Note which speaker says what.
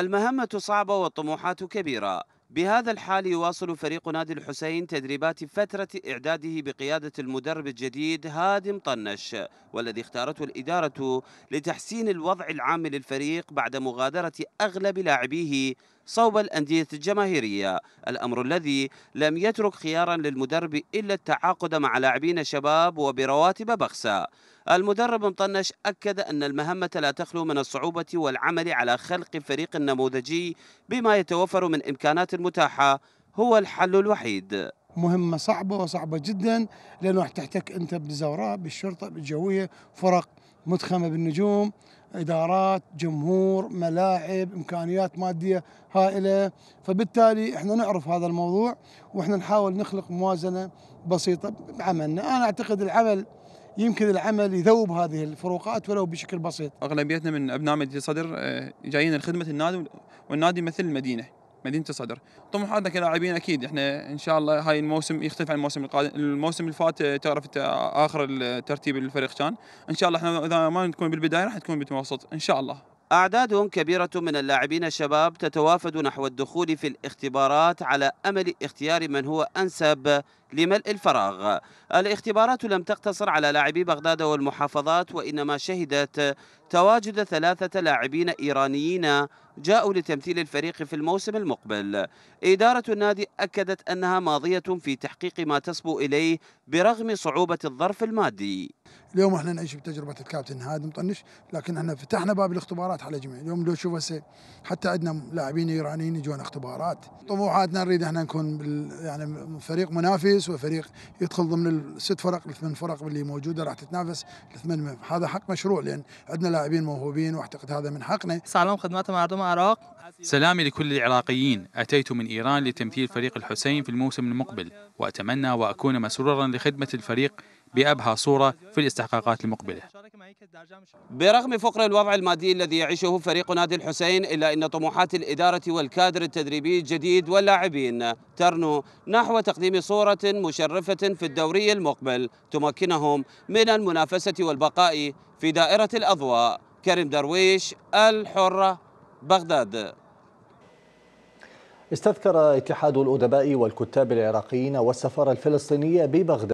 Speaker 1: المهمة صعبة والطموحات كبيرة بهذا الحال يواصل فريق نادي الحسين تدريبات فترة إعداده بقيادة المدرب الجديد هادم طنش والذي اختارته الإدارة لتحسين الوضع العام للفريق بعد مغادرة أغلب لاعبيه صوب الأندية الجماهيرية الأمر الذي لم يترك خيارا للمدرب إلا التعاقد مع لاعبين شباب وبرواتب بخسة المدرب مطنش أكد أن المهمة لا تخلو من الصعوبة والعمل على خلق فريق نموذجي بما يتوفر من إمكانات متاحة هو الحل الوحيد
Speaker 2: مهمة صعبة وصعبة جدا لأنه راح تحتك أنت بالزوراء بالشرطة بالجوية فرق متخمة بالنجوم ادارات جمهور ملاعب امكانيات ماديه هائله فبالتالي احنا نعرف هذا الموضوع واحنا نحاول نخلق موازنه بسيطه بعملنا انا اعتقد العمل يمكن العمل يذوب هذه الفروقات ولو بشكل بسيط
Speaker 3: اغلبيتنا من ابناء مدينه صدر آه، جايين لخدمه النادي والنادي مثل المدينه مدينه الصدر طموحاتنا كلاعبين اكيد احنا ان شاء الله هاي الموسم يختلف عن الموسم القادم الموسم اللي فات تعرف اخر الترتيب الفريق كان ان شاء الله احنا اذا ما نكون بالبدايه راح نكون بالمتوسط ان شاء الله أعداد كبيرة
Speaker 1: من اللاعبين الشباب تتوافد نحو الدخول في الاختبارات على أمل اختيار من هو أنسب لملء الفراغ الاختبارات لم تقتصر على لاعبي بغداد والمحافظات وإنما شهدت تواجد ثلاثة لاعبين إيرانيين جاءوا لتمثيل الفريق في الموسم المقبل إدارة النادي أكدت أنها ماضية في تحقيق ما تصبو إليه برغم صعوبة الظرف المادي
Speaker 4: اليوم احنا نعيش بتجربه الكابتن هاد مطنش لكن احنا فتحنا باب الاختبارات على جميع اليوم لو شوف هسه حتى عندنا لاعبين ايرانيين يجون اختبارات طموحاتنا نريد احنا نكون يعني فريق منافس وفريق يدخل ضمن الست فرق الثمان فرق اللي موجوده راح تتنافس الثمان هذا حق مشروع لان عندنا لاعبين موهوبين واعتقد هذا من حقنا سلام خدمات
Speaker 1: مردم العراق
Speaker 3: سلامي لكل العراقيين أتيت من إيران لتمثيل فريق الحسين في الموسم المقبل وأتمنى وأكون مسرورا لخدمة الفريق بأبهى صورة في الاستحقاقات المقبلة
Speaker 1: برغم فقر الوضع المادي الذي يعيشه فريق نادي الحسين إلا أن طموحات الإدارة والكادر التدريبي الجديد واللاعبين ترنو نحو تقديم صورة مشرفة في الدوري المقبل تمكنهم من المنافسة والبقاء في دائرة الأضواء كريم درويش الحرة بغداد استذكر اتحاد الأدباء والكتاب العراقيين والسفارة الفلسطينية ببغداد